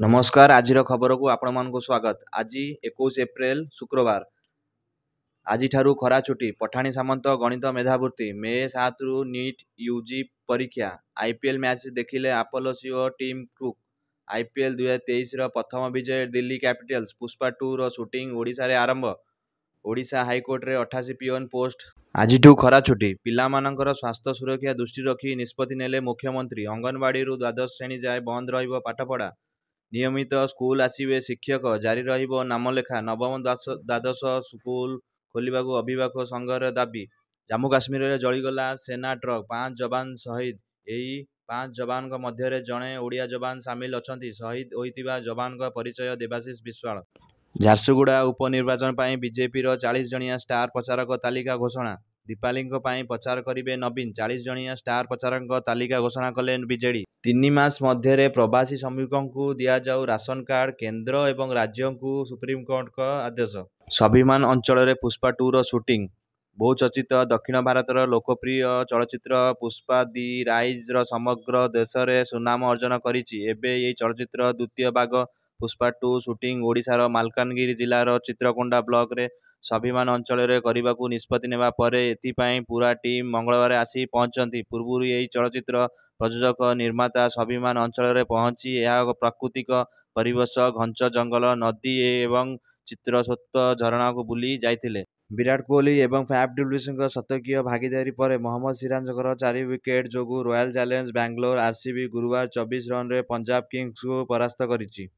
नमस्कार आज को स्वागत आज एकै एप्र शुक्रबार आज खरा छुट्टी पठाणी सामंत गणित मेधावृत्ति मे रु नीट यूजी परीक्षा आइपिएल म्याच देखि आपोलसिओ टीम कु आईपीएल दुई हजार तेइस प्रथम विजय दिल्ली क्यापिटालस पुष्पा टु र सुटिङ हाई कोर्ट रे हाइकोर्टासी पिओन पोस्ट आज खरा छुट्टी पिला स्वास्थ्य सुरक्षा दृष्टि रखी निष्पत्ति नेले मुख्यमंत्री अंगनवाड़ी र द्वाद श्रेणी जाए बन्द र पाठपढा नियमित स्कूल आसे शिक्षक जारी र नामलेखा नवम दास द्वादश स्कुल खोलिएको अभिभावक सङ्घ र दाबी जम्मु काश्मीर सेना ट्रक् पाँच जवान सहिद ए पाँच जवानको मध्य ओडिया जवान सामेल अनि सहिद हुवानको परिचय देवाशिष विश्वाल झारसुगुडा उपनिर्वाचन पनि बिजेपी र चालिस जनिया स्टार प्रचारक तालिका घोषणा दिपालीको पनि प्रचार गरे नवीन चालिस जनियाँ स्टार प्रचारक तालिका घोषणा कले विजेडि ତିନି ମାସ ମଧ୍ୟରେ ପ୍ରବାସୀ ଶ୍ରମିକଙ୍କୁ ଦିଆଯାଉ ରାସନ କାର୍ଡ କେନ୍ଦ୍ର ଏବଂ ରାଜ୍ୟଙ୍କୁ ସୁପ୍ରିମକୋର୍ଟଙ୍କ ଆଦେଶ। ସ୍ୱାଭିମାନ ଅଞ୍ଚଳରେ ପୁଷ୍ପା ଟୁର ର ସୁଟିଂ ବହୁଚର୍ଚ୍ଚିତ ଦକ୍ଷିଣ ଭାରତର ଲୋକପ୍ରିୟ ଚଳଚ୍ଚିତ୍ର ପୁଷ୍ପା ଦି ରାଇଜ୍ର ସମଗ୍ର ଦେଶରେ ସୁନାମ ଅର୍ଜନ କରିଛି। ଏବେ ଏହି ଚଳଚ୍ଚିତ୍ର ଦ୍ୱିତୀୟ ଭାଗ ପୁଷ୍ପା ଟୁ ସୁଟିଂ ଓଡ଼ିଶାର ମାଲକାନଗିରି ଜିଲ୍ଲାର ଚିତ୍ରକୋଣ୍ଡା ବ୍ଲକରେ स्वाभिमान अञ्चल निष्पत्ति नै पूरा टीम मङ्गलबार आसी पहचन् पूर्व यही चलचित्र प्रयोजक निर्माता स्वाभिमान अञ्चल पहुंची यहाँ प्राकृतिक परिवेश घंच जंगल नदी एवं एउटा झरना बुली जाइ विराट कोहली एवं फ्याफ डब्ल्युस शतकीय भागिदारी पहम्म सिराजको चार विकेट जो रयाल्ल चैलेंज बालोर आरसीबी गुरुवार रन चबिस पंजाब किंग्स को परास्त गरि